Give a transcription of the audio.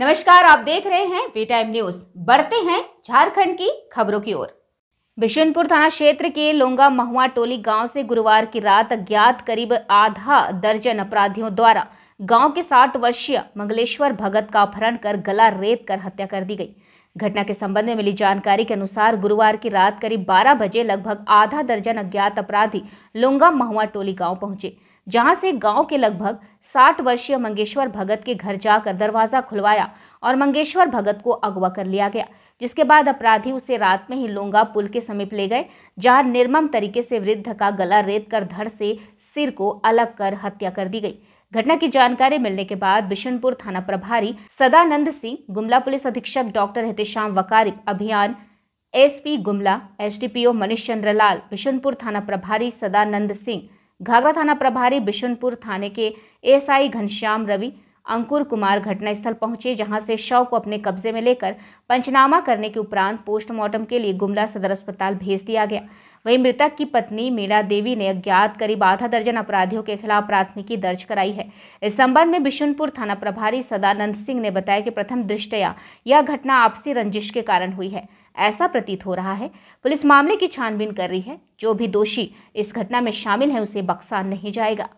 नमस्कार आप देख रहे हैं वी टाइम न्यूज बढ़ते हैं झारखंड की खबरों की ओर बिशनपुर थाना क्षेत्र के लोंगा महुआ टोली गांव से गुरुवार की रात अज्ञात करीब आधा दर्जन अपराधियों द्वारा गांव के साठ वर्षीय मंगलेश्वर भगत का अपहरण कर गला रेत कर हत्या कर दी गई घटना के संबंध में मिली जानकारी के अनुसार गुरुवार की रात करीब 12 बजे लगभग आधा दर्जन अज्ञात अपराधी लोंगा महुआ टोली गांव पहुंचे जहां से गांव के लगभग 60 वर्षीय मंगेश्वर भगत के घर जाकर दरवाजा खुलवाया और मंगेश्वर भगत को अगवा कर लिया गया जिसके बाद अपराधी उसे रात में ही लोंगा पुल के समीप ले गए जहां निर्मम तरीके से वृद्ध का गला रेत कर धड़ से सिर को अलग कर हत्या कर दी गई घटना की जानकारी मिलने के बाद बिशनपुर थाना प्रभारी सदानंद सिंह गुमला पुलिस अधीक्षक डॉक्टर हितेश्याम वकारिक अभियान एसपी गुमला एसडीपीओ मनीष चंद्र लाल बिशनपुर थाना प्रभारी सदानंद सिंह घाघरा थाना प्रभारी बिशनपुर थाने के एसआई घनश्याम रवि अंकुर कुमार घटनास्थल पहुंचे जहां से शव को अपने कब्जे में लेकर पंचनामा करने के उपरांत पोस्टमार्टम के लिए गुमला सदर अस्पताल भेज दिया गया वहीं मृतक की पत्नी मीणा देवी ने अज्ञात करीब आधा दर्जन अपराधियों के खिलाफ प्राथमिकी दर्ज कराई है इस संबंध में बिशुनपुर थाना प्रभारी सदानंद सिंह ने बताया कि प्रथम दृष्टया यह घटना आपसी रंजिश के कारण हुई है ऐसा प्रतीत हो रहा है पुलिस मामले की छानबीन कर रही है जो भी दोषी इस घटना में शामिल है उसे बक्सा नहीं जाएगा